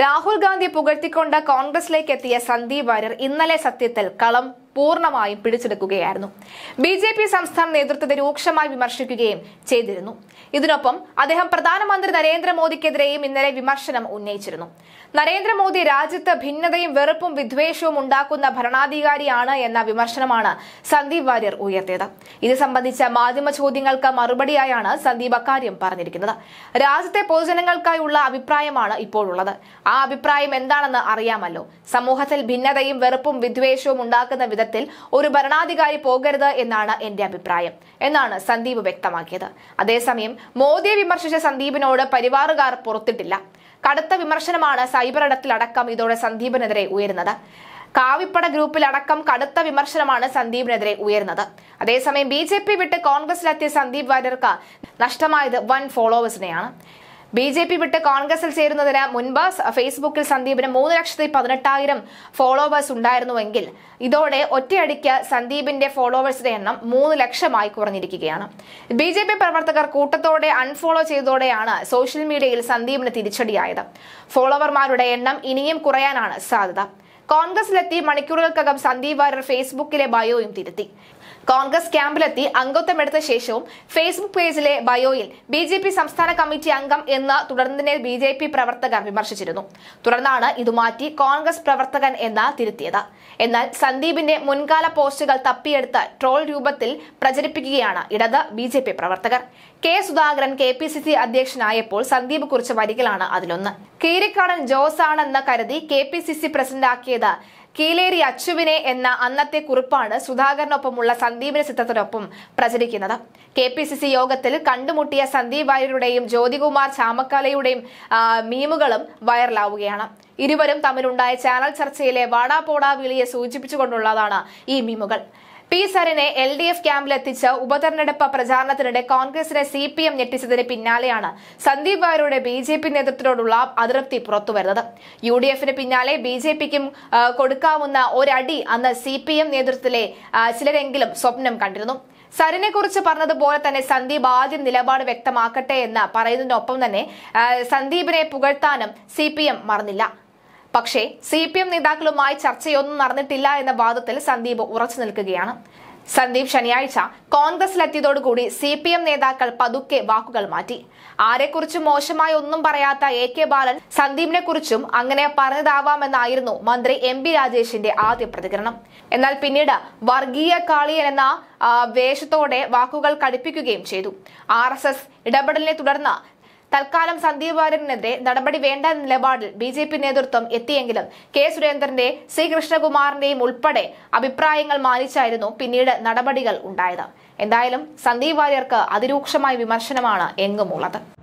രാഹുൽ ഗാന്ധി പുകഴ്ത്തിക്കൊണ്ട് കോൺഗ്രസിലേക്ക് എത്തിയ സന്ദീപ് വാര്യർ ഇന്നലെ സത്യത്തിൽ കളം പൂർണ്ണമായും പിടിച്ചെടുക്കുകയായിരുന്നു ബി ജെ പി സംസ്ഥാന നേതൃത്വത്തെ രൂക്ഷമായി വിമർശിക്കുകയും ചെയ്തിരുന്നു ഇതിനൊപ്പം അദ്ദേഹം പ്രധാനമന്ത്രി നരേന്ദ്രമോദിക്കെതിരെയും ഇന്നലെ വിമർശനം ഉന്നയിച്ചിരുന്നു നരേന്ദ്രമോദി രാജ്യത്ത് ഭിന്നതയും വെറുപ്പും വിദ്വേഷവും ഉണ്ടാക്കുന്ന ഭരണാധികാരിയാണ് എന്ന വിമർശനമാണ് സന്ദീപ് വാര്യർ ഉയർത്തിയത് ഇത് സംബന്ധിച്ച മാധ്യമ ചോദ്യങ്ങൾക്ക് മറുപടിയായാണ് സന്ദീപ് അക്കാര്യം പറഞ്ഞിരിക്കുന്നത് രാജ്യത്തെ പൊതുജനങ്ങൾക്കായുള്ള അഭിപ്രായമാണ് ഇപ്പോഴുള്ളത് ആ അഭിപ്രായം എന്താണെന്ന് അറിയാമല്ലോ സമൂഹത്തിൽ ഭിന്നതയും വെറുപ്പും വിദ്വേഷവും ഉണ്ടാക്കുന്ന വിധത്തിൽ ഒരു ഭരണാധികാരി പോകരുത് എന്നാണ് എന്റെ അഭിപ്രായം എന്നാണ് സന്ദീപ് വ്യക്തമാക്കിയത് അതേസമയം മോദിയെ വിമർശിച്ച സന്ദീപിനോട് പരിവാറുകാർ പുറത്തിട്ടില്ല കടുത്ത വിമർശനമാണ് സൈബർ ഇടത്തിലടക്കം ഇതോടെ സന്ദീപിനെതിരെ ഉയരുന്നത് കാവിപ്പട ഗ്രൂപ്പിലടക്കം കടുത്ത വിമർശനമാണ് സന്ദീപിനെതിരെ ഉയർന്നത് അതേസമയം ബി ജെ പി വിട്ട് കോൺഗ്രസിലെത്തിയ സന്ദീപ് വാര്യർക്ക് നഷ്ടമായത് വൻ ഫോളോവേഴ്സിനെയാണ് ബി ജെ പി വിട്ട് കോൺഗ്രസിൽ ചേരുന്നതിന് മുൻപ് ഫേസ്ബുക്കിൽ സന്ദീപിന് മൂന്ന് ലക്ഷത്തി പതിനെട്ടായിരം ഫോളോവേഴ്സ് ഉണ്ടായിരുന്നുവെങ്കിൽ ഇതോടെ ഒറ്റയടിക്ക് സന്ദീപിന്റെ ഫോളോവേഴ്സിന്റെ എണ്ണം മൂന്ന് ലക്ഷമായി കുറഞ്ഞിരിക്കുകയാണ് ബി ജെ പി പ്രവർത്തകർ കൂട്ടത്തോടെ അൺഫോളോ ചെയ്തതോടെയാണ് സോഷ്യൽ മീഡിയയിൽ സന്ദീപിന് തിരിച്ചടിയായത് ഫോളോവർമാരുടെ എണ്ണം ഇനിയും കുറയാനാണ് സാധ്യത കോൺഗ്രസിലെത്തി മണിക്കൂറുകൾക്കകം സന്ദീപ് വാര്യർ ഫേസ്ബുക്കിലെ ബയോയും തിരുത്തി കോൺഗ്രസ് ക്യാമ്പിലെത്തി അംഗത്വമെടുത്ത ശേഷവും ഫേസ്ബുക്ക് പേജിലെ ബയോയിൽ ബി ജെ പി സംസ്ഥാന കമ്മിറ്റി അംഗം എന്ന് തുടർന്നതിനെ ബി ജെ പി പ്രവർത്തകർ വിമർശിച്ചിരുന്നു തുടർന്നാണ് ഇത് മാറ്റി കോൺഗ്രസ് പ്രവർത്തകൻ എന്ന് തിരുത്തിയത് എന്നാൽ സന്ദീപിന്റെ മുൻകാല പോസ്റ്റുകൾ തപ്പിയെടുത്ത് ട്രോൾ രൂപത്തിൽ പ്രചരിപ്പിക്കുകയാണ് ഇടത് ബി ജെ പി പ്രവർത്തകർ K Sudhakaran K P C C അധ്യക്ഷനായപ്പോൾ സന്ദീപ് കുറിച്ച വരികളാണ് അതിലൊന്ന് കീരിക്കാടൻ ജോസ് ആണെന്ന് കരുതി കെ പി സി സി പ്രസിഡന്റാക്കിയ കണ്ടെത്തിയത് കീലേരി അച്ചുവിനെ എന്ന അന്നത്തെ കുറിപ്പാണ് സുധാകരനൊപ്പമുള്ള സന്ദീപിന് ചിത്രത്തിനൊപ്പം പ്രചരിക്കുന്നത് കെ പി സി സി യോഗത്തിൽ കണ്ടുമുട്ടിയ സന്ദീപ് വാര്യരുടെയും ജ്യോതികുമാർ ചാമക്കാലയുടെയും മീമുകളും വൈറലാവുകയാണ് ഇരുവരും തമ്മിലുണ്ടായ ചാനൽ ചർച്ചയിലെ വാടാപോടാ വിളിയെ സൂചിപ്പിച്ചുകൊണ്ടുള്ളതാണ് ഈ മീമുകൾ പി സരനെ എൽ ഡി എഫ് ക്യാമ്പിലെത്തിച്ച് ഉപതെരഞ്ഞെടുപ്പ് പ്രചാരണത്തിനിടെ കോൺഗ്രസിനെ സി പി എം ഞെട്ടിച്ചതിന് പിന്നാലെയാണ് സന്ദീപ് വാര്യരുടെ ബി ജെ പി നേതൃത്വത്തോടുള്ള അതൃപ്തി പുറത്തുവരുന്നത് യു ഡി എഫിന് പിന്നാലെ ബി ജെ പിക്കും കൊടുക്കാവുന്ന ഒരടി അന്ന് സി പി എം നേതൃത്വത്തിലെ ചിലരെങ്കിലും സ്വപ്നം കണ്ടിരുന്നു സരിനെ കുറിച്ച് പറഞ്ഞതുപോലെ തന്നെ സന്ദീപ് ആദ്യം നിലപാട് വ്യക്തമാക്കട്ടെ എന്ന് പറയുന്നതിനൊപ്പം തന്നെ സന്ദീപിനെ പുകഴ്ത്താനും സി പി എം മറന്നില്ല പക്ഷേ സി പി എം നേതാക്കളുമായി ചർച്ചയൊന്നും നടന്നിട്ടില്ല എന്ന വാദത്തിൽ സന്ദീപ് ഉറച്ചു നിൽക്കുകയാണ് സന്ദീപ് ശനിയാഴ്ച കോൺഗ്രസിലെത്തിയതോടുകൂടി സി പി എം നേതാക്കൾ പതുക്കെ വാക്കുകൾ മാറ്റി ആരെക്കുറിച്ചും മോശമായി ഒന്നും പറയാത്ത എ കെ ബാലൻ സന്ദീപിനെ കുറിച്ചും അങ്ങനെ പറഞ്ഞതാവാമെന്നായിരുന്നു മന്ത്രി എം ബി രാജേഷിന്റെ ആദ്യ പ്രതികരണം എന്നാൽ പിന്നീട് വർഗീയ കാളിയൻ എന്ന വേഷത്തോടെ വാക്കുകൾ കടുപ്പിക്കുകയും ചെയ്തു ആർ എസ് എസ് ഇടപെടലിനെ തുടർന്ന് തൽക്കാലം സന്ദീപ് വാര്യനെതിരെ നടപടി വേണ്ട നിലപാടിൽ ബി ജെ പി നേതൃത്വം എത്തിയെങ്കിലും കെ സുരേന്ദ്രന്റെ സി ഉൾപ്പെടെ അഭിപ്രായങ്ങൾ മാനിച്ചായിരുന്നു പിന്നീട് നടപടികൾ ഉണ്ടായത് എന്തായാലും സന്ദീപ് വാര്യർക്ക് അതിരൂക്ഷമായ വിമർശനമാണ് എങ്ങുമുള്ളത്